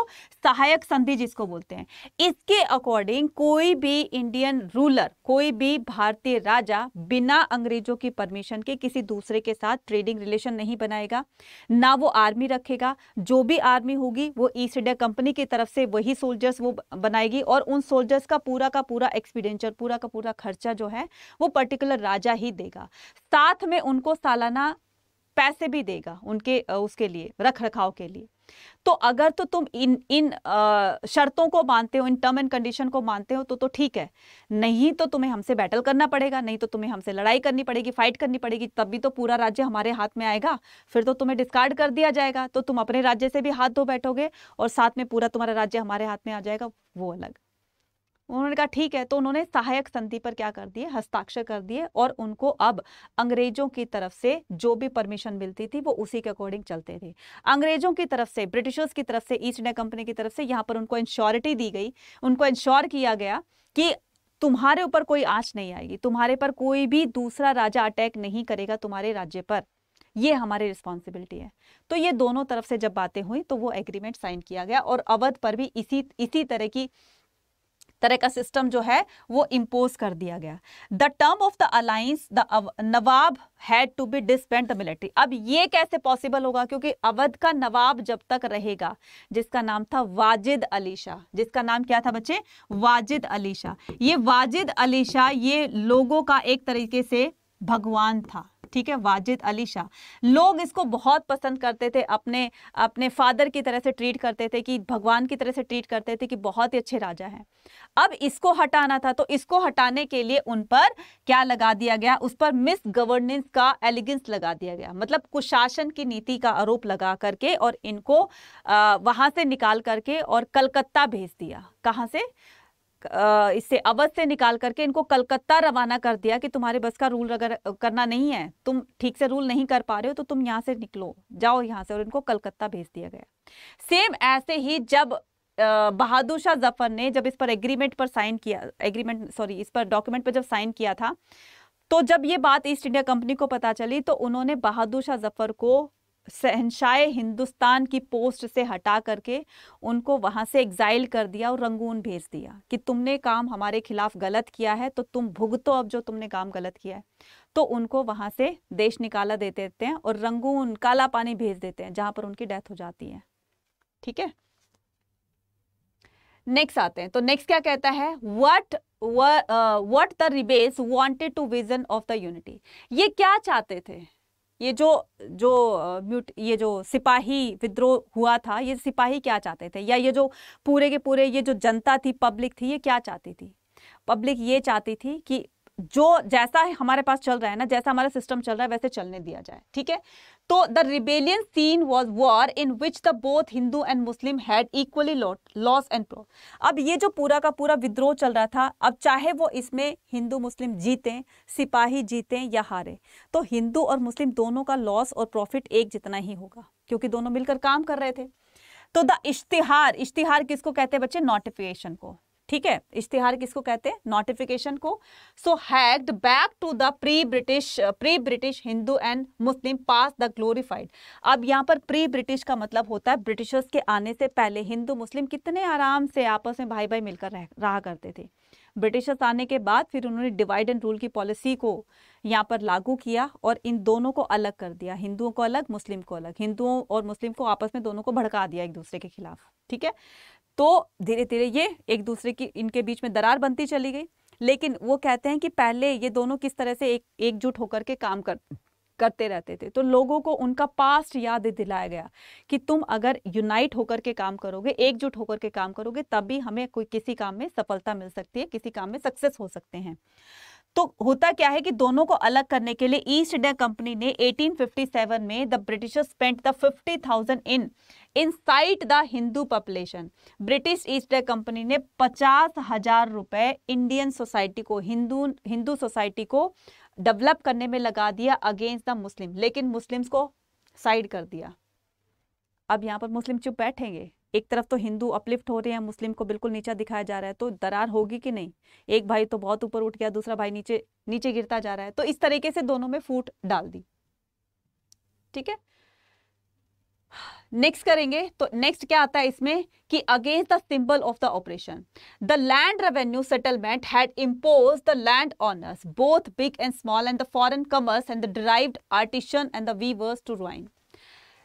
[SPEAKER 1] सहायक संधि जिसको बोलते हैं इसके अकॉर्डिंग कोई भी इंडियन रूलर कोई भी भारतीय राजा बिना अंग्रेजों की परमिशन के किसी दूसरे के साथ ट्रेडिंग रिलेशन नहीं बनाएगा ना वो आर्मी रखेगा जो भी आर्मी होगी वो ईस्ट इंडिया कंपनी की तरफ से वही सोल्जर्स वो बनाएगी और और उन सोल्जर्स का पूरा का पूरा एक्सपीडेंचर पूरा का पूरा खर्चा जो है वो पर्टिकुलर राजा ही देगा साथ में उनको सालाना पैसे भी देगा उनके उसके लिए रख रखाव के लिए तो अगर तो तुम इन इन शर्तों को मानते हो इन टर्म एंड कंडीशन को मानते हो तो तो ठीक है नहीं तो तुम्हें हमसे बैटल करना पड़ेगा नहीं तो तुम्हें हमसे लड़ाई करनी पड़ेगी फाइट करनी पड़ेगी तब भी तो पूरा राज्य हमारे हाथ में आएगा फिर तो तुम्हें डिस्कार्ड कर दिया जाएगा तो तुम अपने राज्य से भी हाथ धो बैठोगे और साथ में पूरा तुम्हारा राज्य हमारे हाथ में आ जाएगा वो अलग उन्होंने कहा ठीक है तो उन्होंने सहायक संधि पर क्या कर दिए हस्ताक्षर कर दिए और उनको अब अंग्रेजों की तरफ से जो भी परमिशन मिलती थी वो उसी के अकॉर्डिंग चलते थे अंग्रेजों की तरफ से ब्रिटिशर्स की तरफ से ईस्ट इंडिया कंपनी की तरफ से यहाँ पर उनको इंश्योरिटी दी गई उनको इंश्योर किया गया कि तुम्हारे ऊपर कोई आँच नहीं आएगी तुम्हारे पर कोई भी दूसरा राजा अटैक नहीं करेगा तुम्हारे राज्य पर ये हमारी रिस्पॉन्सिबिलिटी है तो ये दोनों तरफ से जब बातें हुई तो वो एग्रीमेंट साइन किया गया और अवध पर भी इसी इसी तरह की तरह का सिस्टम जो है वो इम्पोज कर दिया गया the term of the alliance the nawab had to be disband the military अब ये कैसे पॉसिबल होगा क्योंकि अवध का नवाब जब तक रहेगा जिसका नाम था वाजिद अली शाह जिसका नाम क्या था बच्चे वाजिद अली शाह ये वाजिद अली शाह ये लोगों का एक तरीके से भगवान था ठीक है वाजिद अली शाह लोग इसको बहुत पसंद करते थे अपने अपने फादर की तरह से ट्रीट करते थे कि भगवान की तरह से ट्रीट करते थे कि बहुत ही अच्छे राजा हैं अब इसको हटाना था तो इसको हटाने के लिए उन पर क्या लगा दिया गया उस पर मिस गवर्नेंस का एलिगेंस लगा दिया गया मतलब कुशासन की नीति का आरोप लगा करके और इनको वहाँ से निकाल करके और कलकत्ता भेज दिया कहाँ से इससे अवध से निकाल करके इनको कलकत्ता रवाना कर दिया कि तुम्हारे बस का रूल अगर करना नहीं है तुम ठीक से रूल नहीं कर पा रहे हो तो तुम यहाँ से निकलो जाओ यहाँ से और इनको कलकत्ता भेज दिया गया सेम ऐसे ही जब बहादुर शाह जफर ने जब इस पर एग्रीमेंट पर साइन किया एग्रीमेंट सॉरी इस पर डॉक्यूमेंट पर जब साइन किया था तो जब ये बात ईस्ट इंडिया कंपनी को पता चली तो उन्होंने बहादुर शाह जफर को शहनशाह हिंदुस्तान की पोस्ट से हटा करके उनको वहां से एग्जाइल कर दिया और रंगून भेज दिया कि तुमने काम हमारे खिलाफ गलत किया है तो तुम भुगतो अब जो तुमने काम गलत किया है तो उनको वहां से देश निकाला दे देते हैं और रंगून काला पानी भेज देते हैं जहां पर उनकी डेथ हो जाती है ठीक है नेक्स्ट आते हैं तो नेक्स्ट क्या कहता है what what the rebels wanted to vision of the unity ये क्या चाहते थे ये जो जो म्यूट ये जो सिपाही विद्रोह हुआ था ये सिपाही क्या चाहते थे या ये जो पूरे के पूरे ये जो जनता थी पब्लिक थी ये क्या चाहती थी पब्लिक ये चाहती थी कि जो जैसा है हमारे पास चल रहा है ना जैसा हमारा सिस्टम चल रहा है वैसे चलने दिया जाए ठीक है तो the rebellion seen was war in which the both Hindu and Muslim had equally loss and pro अब ये जो पूरा का पूरा विद्रोह चल रहा था अब चाहे वो इसमें हिंदू मुस्लिम जीतें सिपाही जीतें या हारे तो हिंदू और मुस्लिम दोनों का लॉस और प्रॉफिट एक जितना ही होगा क्योंकि दोनों मिलकर काम कर रहे थे तो द इश्तिहार इश्तिहार किसको कहते हैं बच्चे नोटिफिकेशन को ठीक है इश्तिहार किसको कहते हैं नोटिफिकेशन को so hacked back to the pre British pre British Hindu and Muslim past the glorified अब यहाँ पर प्री ब्रिटिश का मतलब होता है ब्रिटिशर्स के आने से पहले हिंदू मुस्लिम कितने आराम से आपस में भाई भाई मिलकर रह रहा करते थे ब्रिटिशर्स आने के बाद फिर उन्होंने डिवाइड एंड रूल की पॉलिसी को यहाँ पर लागू किया और इन दोनों को अलग कर दिया हिंदुओं को अलग मुस्लिम को अलग हिंदुओं और मुस्लिम को आपस में दोनों को भड़का दिया एक दूसरे के खिलाफ ठीक है तो धीरे धीरे ये एक दूसरे की इनके बीच में दरार बनती चली गई लेकिन वो कहते हैं कि पहले ये दोनों किस तरह से एक एकजुट होकर के काम कर करते रहते थे तो लोगों को उनका पास्ट याद दिलाया गया कि तुम अगर यूनाइट होकर के काम करोगे एकजुट होकर के काम करोगे तभी हमें कोई किसी काम में सफलता मिल सकती है किसी काम में सक्सेस हो सकते हैं तो होता क्या है कि दोनों को अलग करने के लिए ईस्ट इंडिया कंपनी ने 1857 में the Britisher spent the 50,000 in incite the Hindu population British East India Company ने पचास हजार रुपए इंडियन सोसाइटी को हिंदू हिंदू सोसाइटी को डेवलप करने में लगा दिया अगेंस्ट द मुस्लिम लेकिन मुस्लिम्स को साइड कर दिया अब यहाँ पर मुस्लिम चुप बैठेंगे एक तरफ तो हिंदू अपलिफ्ट हो रहे हैं मुस्लिम को बिल्कुल नीचा दिखाया जा रहा है तो दरार होगी कि नहीं एक भाई तो बहुत ऊपर उठ गया दूसरा भाई नीचे नीचे गिरता जा रहा है तो इस तरीके से दोनों में फूट डाल दी ठीक है नेक्स्ट करेंगे तो नेक्स्ट क्या आता है इसमें कि against the symbol of the operation the land revenue settlement had impose the land owners both big and small and the foreign commerce and the drived artisan and the weavers to ruin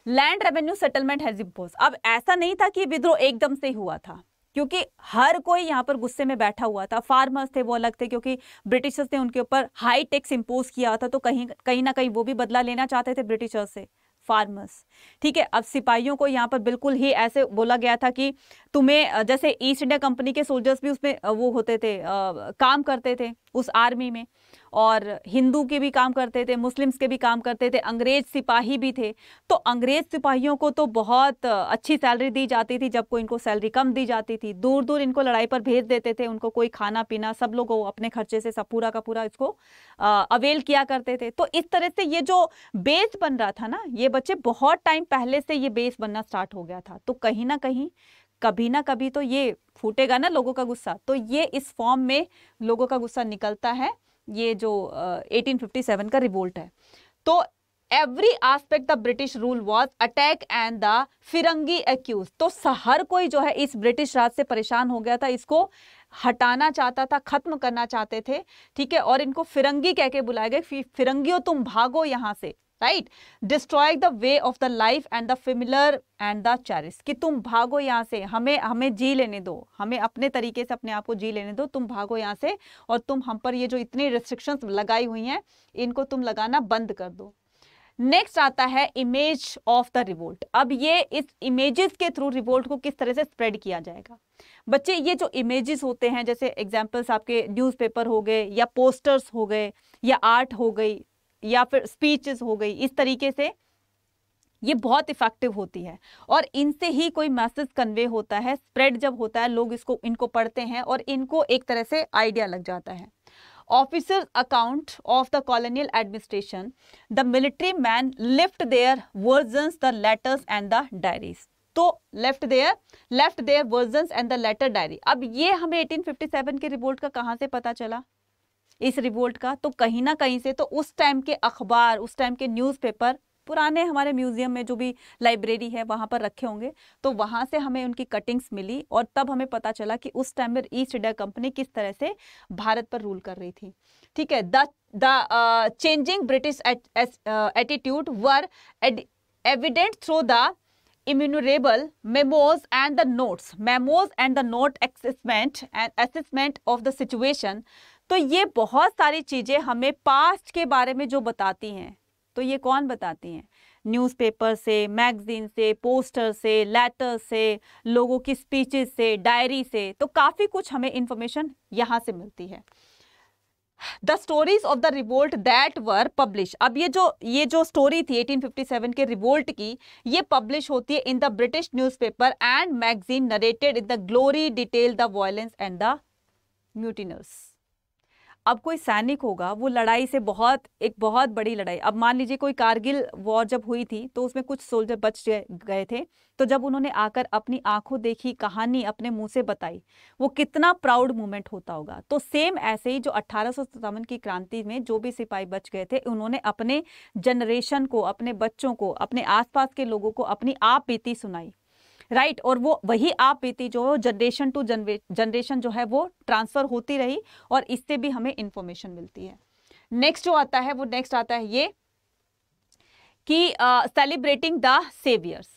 [SPEAKER 1] land revenue settlement has impose अब ऐसा नहीं था कि विद्रोह एकदम से हुआ था क्योंकि हर कोई यहाँ पर गुस्से में बैठा हुआ था फार्मर्स थे वो अलग थे क्योंकि ब्रिटिशर्स ने उनके ऊपर हाई टैक्स इम्पोज किया था तो कहीं कहीं ना कहीं वो भी बदला लेना चाहते थे ब्रिटिशर्स से फार्मर्स ठीक है अब सिपाहियों को यहाँ पर बिल्कुल ही ऐसे बोला गया था कि तुम्हें जैसे ईस्ट इंडिया कंपनी के सोल्जर्स भी उसमें वो होते थे आ, काम करते थे उस आर्मी में और हिंदू के भी काम करते थे मुस्लिम्स के भी काम करते थे अंग्रेज सिपाही भी थे तो अंग्रेज सिपाहियों को तो बहुत अच्छी सैलरी दी जाती थी जब कोई इनको सैलरी कम दी जाती थी दूर दूर इनको लड़ाई पर भेज देते थे उनको कोई खाना पीना सब लोग अपने खर्चे से सब पूरा का पूरा इसको आ, अवेल किया करते थे तो इस तरह से ये जो बेस बन रहा था ना ये बच्चे बहुत टाइम पहले से ये बेस बनना स्टार्ट हो गया था तो कहीं ना कहीं कभी ना कभी तो ये फूटेगा ना लोगों का गुस्सा तो ये इस फॉर्म में लोगों का गुस्सा निकलता है ये जो एटीन फिफ्टी सेवन का रिवोल्ट है तो every aspect the British rule was attack and the firangi accuse तो हर कोई जो है इस ब्रिटिश राज से परेशान हो गया था इसको हटाना चाहता था खत्म करना चाहते थे ठीक है और इनको फिरंगी कह के बुलाए गए फिरंगियों तुम भागो यहाँ से right destroy the way of the life and the familiar and the cherished कि तुम भागो यहाँ से हमें हमें जी लेने दो हमें अपने तरीके से अपने आप को जी लेने दो तुम भागो यहाँ से और तुम हम पर ये जो इतनी रिस्ट्रिक्शंस लगाई हुई हैं इनको तुम लगाना बंद कर दो नेक्स्ट आता है इमेज ऑफ द रिवोल्ट अब ये इस इमेजेस के थ्रू रिवोल्ट को किस तरह से स्प्रेड किया जाएगा बच्चे ये जो इमेजेस होते हैं जैसे एग्जांपल्स आपके न्यूज़पेपर हो गए या पोस्टर्स हो गए या आर्ट हो गई या फिर स्पीचेस हो गई इस तरीके से ये बहुत इफेक्टिव होती है और इनसे ही कोई मैसेज कन्वे होता है स्प्रेड जब होता है लोग इसको इनको पढ़ते हैं और इनको एक तरह से आइडिया लग जाता है officer account of the colonial administration the military man left their version the letters and the diaries तो left their left their version and the letter diary अब ये हमें 1857 के रिपोर्ट का कहाँ से पता चला इस रिवोल्ट का तो कहीं ना कहीं से तो उस टाइम के अखबार उस टाइम के न्यूज़पेपर पुराने हमारे म्यूजियम में जो भी लाइब्रेरी है वहाँ पर रखे होंगे तो वहाँ से हमें उनकी कटिंग्स मिली और तब हमें पता चला कि उस टाइम में ईस्ट इंडिया कंपनी किस तरह से भारत पर रूल कर रही थी ठीक है the the changing British attitude were evident through the innumerable memos and the notes memos and the note assessment and assessment of the situation तो ये बहुत सारी चीज़ें हमें पास्ट के बारे में जो बताती हैं तो ये कौन बताती हैं न्यूज़पेपर से मैगजीन से पोस्टर से लेटर से लोगों की स्पीचेस से डायरी से तो काफ़ी कुछ हमें इंफॉर्मेशन यहाँ से मिलती है the stories of the revolt that were publish अब ये जो ये जो स्टोरी थी 1857 के रिवोल्ट की ये पब्लिश होती है in the British newspaper and magazine narrated in the glory detail the violence and the mutineers अब कोई सैनिक होगा वो लड़ाई से बहुत एक बहुत बड़ी लड़ाई अब मान लीजिए कोई कारगिल वॉर जब हुई थी तो उसमें कुछ सोल्जर बच गए थे तो जब उन्होंने आकर अपनी आंखों देखी कहानी अपने मुंह से बताई वो कितना प्राउड मोमेंट होता होगा तो सेम ऐसे ही जो अट्ठारह की क्रांति में जो भी सिपाही बच गए थे उन्होंने अपने जनरेशन को अपने बच्चों को अपने आसपास के लोगों को अपनी आप सुनाई राइट और वो वही आप बीती जो जनरेशन टू जनरेशन जो है वो ट्रांसफ़र होती रही और इससे भी हमें इंफॉर्मेशन मिलती है नेक्स्ट जो आता है वो नेक्स्ट आता है ये कि सेलिब्रेटिंग द सेवियर्स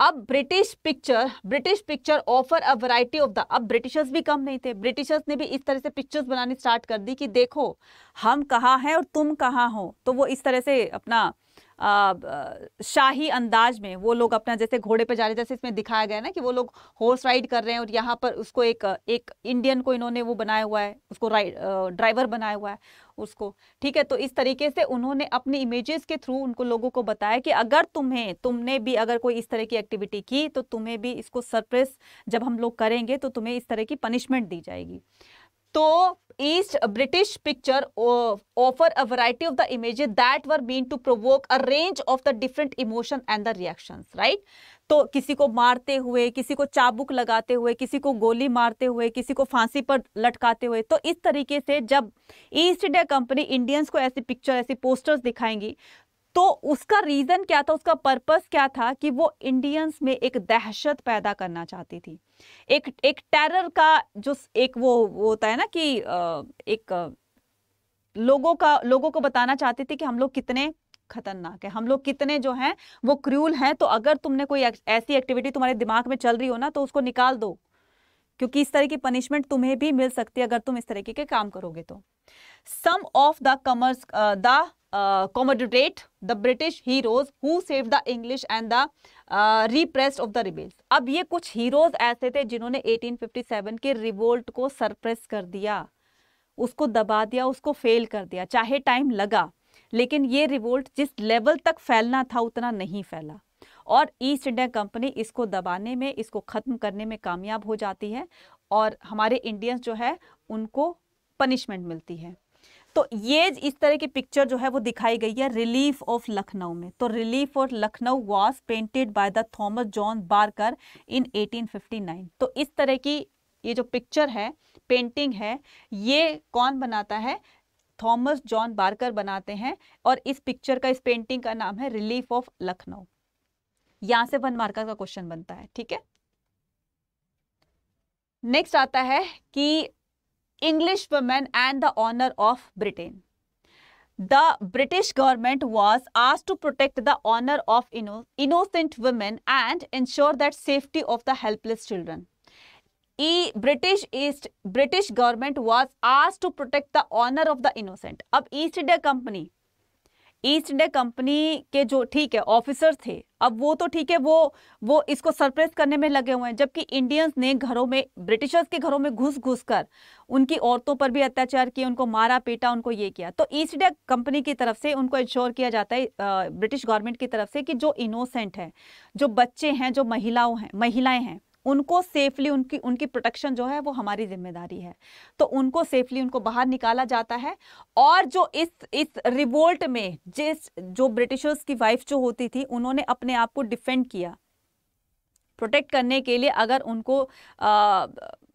[SPEAKER 1] अब British picture British picture offer a variety of the अब ब्रिटिशर्स भी कम नहीं थे ब्रिटिशर्स ने भी इस तरह से पिक्चर्स बनानी स्टार्ट कर दी कि देखो हम कहाँ हैं और तुम कहाँ हो तो वो इस तरह से अपना शाही अंदाज में वो लोग अपना जैसे घोड़े पे जा रहे जैसे इसमें दिखाया गया ना कि वो लोग हॉर्स राइड कर रहे हैं और यहाँ पर उसको एक एक इंडियन को इन्होंने वो बनाया हुआ है उसको ड्राइवर बनाया हुआ है उसको ठीक है तो इस तरीके से उन्होंने अपनी इमेजेस के थ्रू उनको लोगों को बताया कि अगर तुम्हें तुमने भी अगर कोई इस तरह की एक्टिविटी की तो तुम्हें भी इसको सरप्रेस जब हम लोग करेंगे तो तुम्हें इस तरह की पनिशमेंट दी जाएगी तो east British picture offer a variety of the image that were mean to provoke a range of the different emotion and the reaction right तो किसी को मारते हुए किसी को चाबुक लगाते हुए किसी को गोली मारते हुए किसी को फांसी पर लटकाते हुए तो इस तरीके से जब ईस्ट इंडिया कंपनी इंडियंस को ऐसी पिक्चर ऐसी पोस्टर्स दिखाएंगी तो उसका रीज़न क्या था उसका पर्पस क्या था कि वो इंडियंस में एक दहशत पैदा करना चाहती थी एक एक टेरर का जो एक वो वो होता है ना कि एक लोगों का लोगों को बताना चाहती थी कि हम लोग कितने खतरनाक है हम लोग कितने जो हैं वो क्रूल हैं तो अगर तुमने कोई ऐसी एक्टिविटी तुम्हारे दिमाग में चल रही हो ना तो उसको निकाल दो क्योंकि इस तरह की पनिशमेंट तुम्हें भी मिल सकती है अगर तुम इस तरीके के काम करोगे तो some of the commerce the commemorate the British heroes who save the English and the repress of the rebels अब ये कुछ हीरोज ऐसे थे जिन्होंने 1857 के रिवोल्ट को सरप्रेस कर दिया उसको दबा दिया उसको फेल कर दिया चाहे टाइम लगा लेकिन ये रिवोल्ट जिस लेवल तक फैलना था उतना नहीं फैला और ईस्ट इंडिया कंपनी इसको दबाने में इसको ख़त्म करने में कामयाब हो जाती है और हमारे इंडियंस जो है उनको पनिशमेंट मिलती है तो ये इस तरह की पिक्चर जो है वो दिखाई गई है रिलीफ ऑफ लखनऊ में तो relief of Lucknow was painted by the Thomas John Barker in 1859 तो इस तरह की ये जो पिक्चर है पेंटिंग है ये कौन बनाता है थॉमस जॉन बारकर बनाते हैं और इस पिक्चर का इस पेंटिंग का नाम है रिलीफ ऑफ लखनऊ यहां से वन मार्कर का क्वेश्चन बनता है ठीक है नेक्स्ट आता है कि English women and the honor of Britain. The British government was asked to protect the honor of innocent women and ensure that safety of the helpless children. E British East British government was asked to protect the honor of the innocent. Ab East India Company East India Company के जो ठीक है officer थे अब वो तो ठीक है वो वो इसको सरप्रेस करने में लगे हुए हैं जबकि इंडियंस ने घरों में ब्रिटिशर्स के घरों में घुस घुस कर उनकी औरतों पर भी अत्याचार किए उनको मारा पीटा उनको ये किया तो ईस्ट इंडिया कंपनी की तरफ से उनको इंश्योर किया जाता है ब्रिटिश गवर्नमेंट की तरफ से कि जो इनोसेंट है जो बच्चे हैं जो महिलाओं हैं महिलाएं हैं उनको सेफली उनकी उनकी प्रोटेक्शन जो है वो हमारी जिम्मेदारी है तो उनको सेफली उनको बाहर निकाला जाता है और जो इस इस रिवोल्ट में जिस जो ब्रिटिशर्स की वाइफ जो होती थी उन्होंने अपने आप को डिफेंड किया प्रोटेक्ट करने के लिए अगर उनको आ,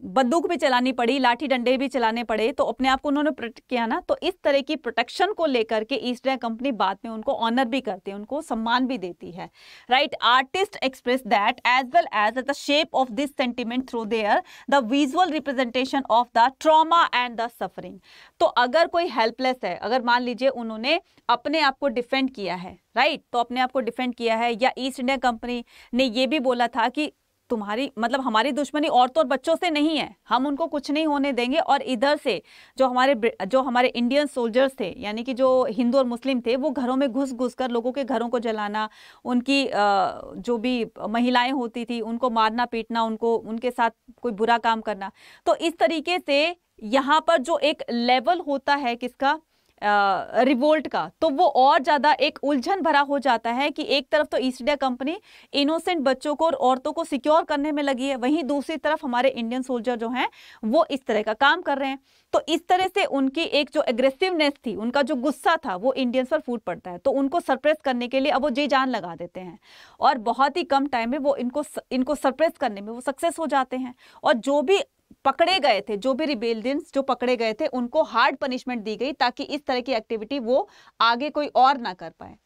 [SPEAKER 1] बंदूक भी चलानी पड़ी लाठी डंडे भी चलाने पड़े तो अपने आप को उन्होंने प्रोटेक्ट किया ना तो इस तरह की प्रोटेक्शन को लेकर के ईस्ट इंडिया कंपनी बाद में उनको ऑनर भी करती है उनको सम्मान भी देती है right artist express that as well as the shape of this sentiment through their the visual representation of the trauma and the suffering तो अगर कोई हेल्पलेस है अगर मान लीजिए उन्होंने अपने आप को डिफेंड किया है राइट right? तो अपने आप को डिफेंड किया है या ईस्ट इंडिया कंपनी ने यह भी बोला था कि तुम्हारी मतलब हमारी दुश्मनी औरतों और बच्चों से नहीं है हम उनको कुछ नहीं होने देंगे और इधर से जो हमारे जो हमारे इंडियन सोल्जर्स थे यानी कि जो हिंदू और मुस्लिम थे वो घरों में घुस घुस कर लोगों के घरों को जलाना उनकी जो भी महिलाएं होती थी उनको मारना पीटना उनको उनके साथ कोई बुरा काम करना तो इस तरीके से यहाँ पर जो एक लेवल होता है किसका रिवोल्ट का तो वो और ज़्यादा एक उलझन भरा हो जाता है कि एक तरफ तो ईस्ट इंडिया कंपनी इनोसेंट बच्चों को और औरतों को सिक्योर करने में लगी है वहीं दूसरी तरफ हमारे इंडियन सोल्जर जो हैं वो इस तरह का काम कर रहे हैं तो इस तरह से उनकी एक जो एग्रेसिवनेस थी उनका जो गुस्सा था वो इंडियंस पर फूट पड़ता है तो उनको सरप्रेस करने के लिए अब वो जी जान लगा देते हैं और बहुत ही कम टाइम में वो इनको इनको सरप्रेस करने में वो सक्सेस हो जाते हैं और जो भी पकड़े गए थे जो भी रिबेलियंस जो पकड़े गए थे उनको हार्ड पनिशमेंट दी गई ताकि इस तरह की एक्टिविटी वो आगे कोई और ना कर पाए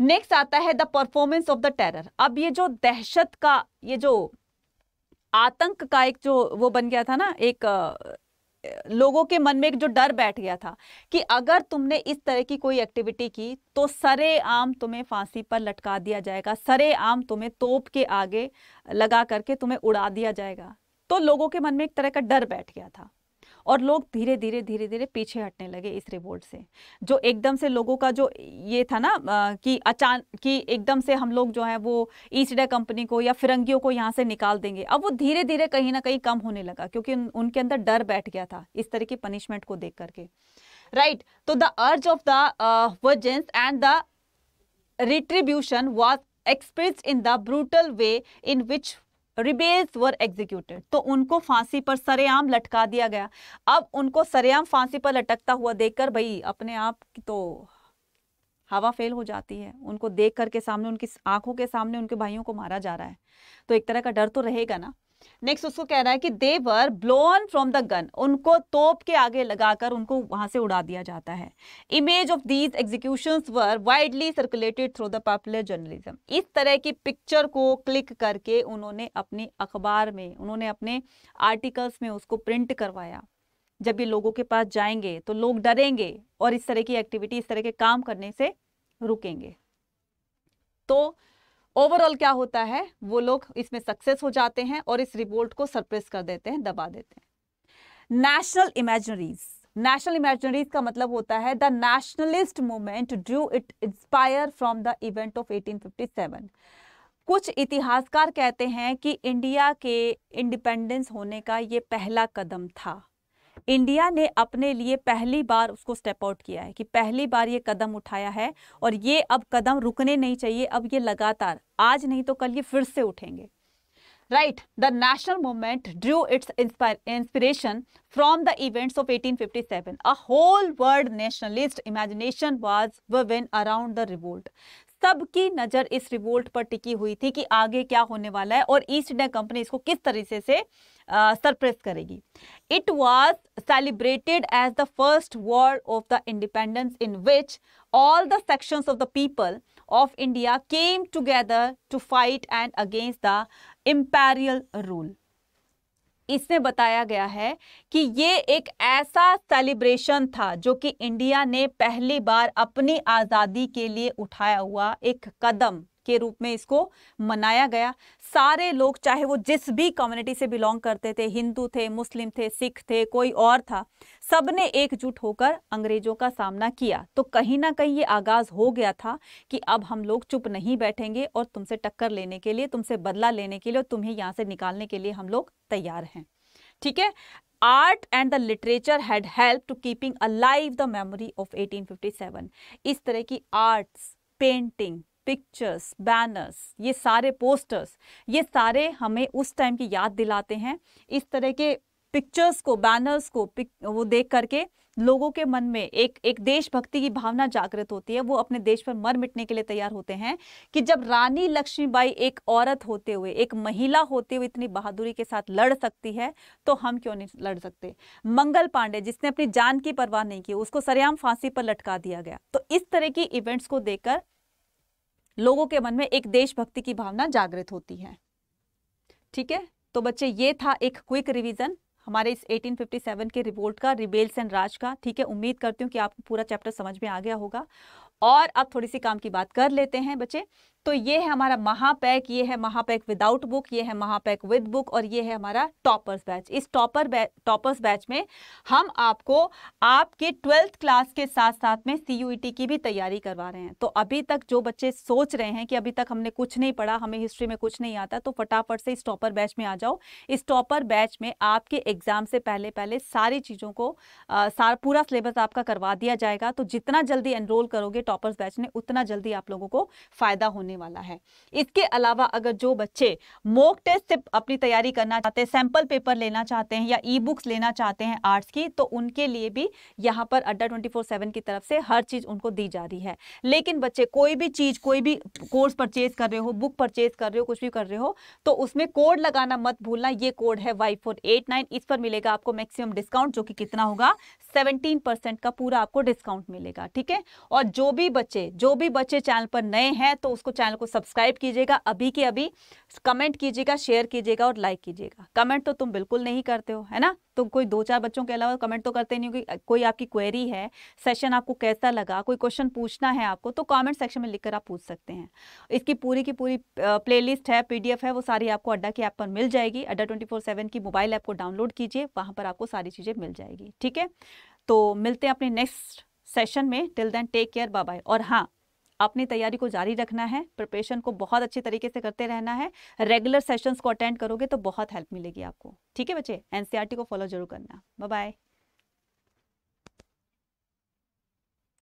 [SPEAKER 1] नेक्स्ट आता है the performance of the terror अब ये जो दहशत का ये जो आतंक का एक जो वो बन गया था ना एक लोगों के मन में एक जो डर बैठ गया था कि अगर तुमने इस तरह की कोई एक्टिविटी की तो सरे आम तुम्हें फांसी पर लटका दिया जाएगा सरे आम तुम्हें तोप के आगे लगा करके तुम्हें उड़ा दिया जाएगा तो लोगों के मन में एक तरह का डर बैठ गया था और लोग धीरे धीरे धीरे धीरे पीछे हटने लगे इस रिवोल्ट से जो एकदम से लोगों का जो ये था ना कि अचान कि एकदम से हम लोग जो है वो ईस्टडे कंपनी को या फिरंगियों को यहाँ से निकाल देंगे अब वो धीरे धीरे कहीं ना कहीं कम होने लगा क्योंकि उन, उनके अंदर डर बैठ गया था इस तरह की पनिशमेंट को देख करके राइट तो the urge of the vengeance and the retribution was express in the brutal way in which rebels were executed तो उनको फांसी पर सरेआम लटका दिया गया अब उनको सरेआम फांसी पर लटकता हुआ देखकर भाई अपने आप की तो हवा फेल हो जाती है उनको देख करके सामने उनकी आंखों के सामने उनके भाइयों को मारा जा रहा है तो एक तरह का डर तो रहेगा ना नेक्स्ट उसको कह रहा है कि they were blown from the gun उनको तोप के आगे लगाकर उनको वहां से उड़ा दिया जाता है image of these execution were widely circulated through the popular journalism इस तरह की पिक्चर को क्लिक करके उन्होंने अपने अखबार में उन्होंने अपने आर्टिकल्स में उसको प्रिंट करवाया जब ये लोगों के पास जाएंगे तो लोग डरेंगे और इस तरह की एक्टिविटी इस तरह के काम करने से रुकेंगे तो ओवरऑल क्या होता है वो लोग इसमें सक्सेस हो जाते हैं और इस रिवोल्ट को सरप्रेस कर देते हैं दबा देते हैं नेशनल इमेजनरीज नेशनल इमेजनरीज का मतलब होता है the nationalist movement due it inspire from the event of 1857 कुछ इतिहासकार कहते हैं कि इंडिया के इंडिपेंडेंस होने का ये पहला कदम था इंडिया ने अपने लिए पहली बार उसको स्टेप आउट किया है कि पहली बार ये कदम उठाया है और ये अब कदम रुकने नहीं चाहिए अब ये लगातार आज नहीं तो कल ये फिर से उठेंगे right the national movement drew its inspiration from the events of 1857 a whole world nationalist imagination was woven around the revolt सबकी नज़र इस रिवोल्ट पर टिकी हुई थी कि आगे क्या होने वाला है और ईस्ट इंडिया कंपनी इसको किस तरीके से सरप्रेस करेगी it was celebrated as the first war of the independence in which all the sections of the people of India came together to fight and against the imperial rule इसमें बताया गया है कि ये एक ऐसा सेलिब्रेशन था जो कि इंडिया ने पहली बार अपनी आज़ादी के लिए उठाया हुआ एक कदम के रूप में इसको मनाया गया सारे लोग चाहे वो जिस भी कम्युनिटी से बिलोंग करते थे हिंदू थे मुस्लिम थे सिख थे कोई और था सब ने एकजुट होकर अंग्रेजों का सामना किया तो कहीं ना कहीं ये आगाज हो गया था कि अब हम लोग चुप नहीं बैठेंगे और तुमसे टक्कर लेने के लिए तुमसे बदला लेने के लिए और तुम्हें यहाँ से निकालने के लिए हम लोग तैयार हैं ठीक है art and the literature had help to keeping alive the memory of 1857 इस तरह की आर्ट्स पेंटिंग पिक्चर्स बैनर्स ये सारे पोस्टर्स ये सारे हमें उस टाइम की याद दिलाते हैं इस तरह के पिक्चर्स को बैनर्स को वो देख करके लोगों के मन में एक एक देशभक्ति की भावना जागृत होती है वो अपने देश पर मर मिटने के लिए तैयार होते हैं कि जब रानी लक्ष्मीबाई एक औरत होते हुए एक महिला होते हुए इतनी बहादुरी के साथ लड़ सकती है तो हम क्यों नहीं लड़ सकते मंगल पांडे जिसने अपनी जान की परवाह नहीं की उसको सरेआम फांसी पर लटका दिया गया तो इस तरह की इवेंट्स को देखकर लोगों के मन में एक देशभक्ति की भावना जागृत होती है ठीक है तो बच्चे ये था एक क्विक रिवीजन हमारे इस 1857 के रिपोर्ट का रिबेल्स एंड राज का ठीक है उम्मीद करती हूँ कि आपको पूरा चैप्टर समझ में आ गया होगा और अब थोड़ी सी काम की बात कर लेते हैं बच्चे तो ये है हमारा महापैक ये है महापैक विदाउट बुक ये है महापैक विद बुक और ये है हमारा टॉपर्स बैच इस टॉपर बैच टॉपर्स बैच में हम आपको आपके ट्वेल्थ क्लास के साथ साथ में सी e की भी तैयारी करवा रहे हैं तो अभी तक जो बच्चे सोच रहे हैं कि अभी तक हमने कुछ नहीं पढ़ा हमें हिस्ट्री में कुछ नहीं आता तो फटाफट से इस टॉपर बैच में आ जाओ इस टॉपर बैच में आपके एग्जाम से पहले पहले सारी चीज़ों को सार पूरा सिलेबस आपका करवा दिया जाएगा तो जितना जल्दी एनरोल करोगे टॉपर्स बैच में उतना जल्दी आप लोगों को फ़ायदा होने होने वाला है इसके अलावा अगर जो बच्चे मोक टेस्ट से अपनी तैयारी करना चाहते हैं सैंपल पेपर लेना चाहते हैं या ई बुक्स लेना चाहते हैं आर्ट्स की तो उनके लिए भी यहाँ पर अड्डा ट्वेंटी फोर सेवन की तरफ से हर चीज़ उनको दी जा रही है लेकिन बच्चे कोई भी चीज़ कोई भी कोर्स परचेज कर रहे हो बुक परचेज कर रहे हो कुछ भी कर रहे हो तो उसमें कोड लगाना मत भूलना ये कोड है वाई फोर एट नाइन इस पर मिलेगा आपको मैक्सिमम डिस्काउंट जो कि कितना होगा सेवेंटीन का पूरा आपको डिस्काउंट मिलेगा ठीक है और जो भी बच्चे जो भी बच्चे चैनल पर नए हैं तो उसको चैनल चैनल को सब्सक्राइब कीजिएगा अभी के अभी कमेंट कीजिएगा शेयर कीजिएगा और लाइक कीजिएगा कमेंट तो तुम बिल्कुल नहीं करते हो है ना तुम कोई दो चार बच्चों के अलावा कमेंट तो करते नहीं हो कोई आपकी क्वेरी है सेशन आपको कैसा लगा कोई क्वेश्चन पूछना है आपको तो कमेंट सेक्शन में लिखकर आप पूछ सकते हैं इसकी पूरी की पूरी प्लेलिस्ट है पीडीएफ है वो सारी आपको अड्डा की ऐप पर मिल जाएगी अड्डा ट्वेंटी फोर सेवन की मोबाइल ऐप को डाउनलोड कीजिए वहाँ पर आपको सारी चीज़ें मिल जाएगी ठीक है तो मिलते हैं अपने नेक्स्ट सेशन में till then take care bye और हाँ अपनी तैयारी को जारी रखना है प्रिपरेशन को बहुत अच्छे तरीके से करते रहना है रेगुलर सेशंस को अटेंड करोगे तो बहुत हेल्प मिलेगी आपको ठीक है बच्चे एनसीईआरटी को फॉलो जरूर करना बाय